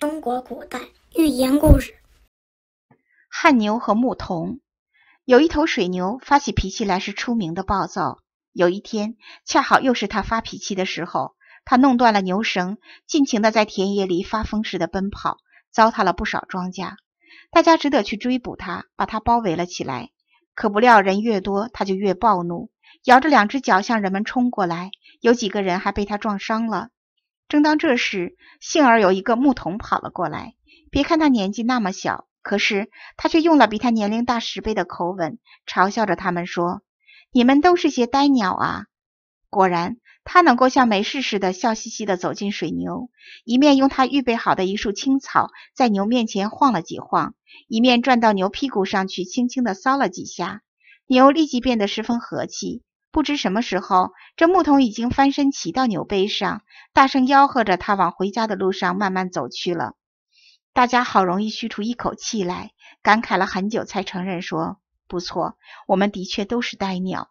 中国古代寓言故事：汗牛和牧童。有一头水牛，发起脾气来是出名的暴躁。有一天，恰好又是他发脾气的时候，他弄断了牛绳，尽情的在田野里发疯似的奔跑，糟蹋了不少庄稼。大家只得去追捕他，把他包围了起来。可不料，人越多，他就越暴怒，摇着两只脚向人们冲过来。有几个人还被他撞伤了。正当这时，幸而有一个牧童跑了过来。别看他年纪那么小，可是他却用了比他年龄大十倍的口吻，嘲笑着他们说：“你们都是些呆鸟啊！”果然，他能够像没事似的，笑嘻嘻地走进水牛，一面用他预备好的一束青草在牛面前晃了几晃，一面转到牛屁股上去轻轻地搔了几下，牛立即变得十分和气。不知什么时候，这牧童已经翻身骑到牛背上，大声吆喝着，他往回家的路上慢慢走去了。大家好容易吁出一口气来，感慨了很久，才承认说：“不错，我们的确都是呆鸟。”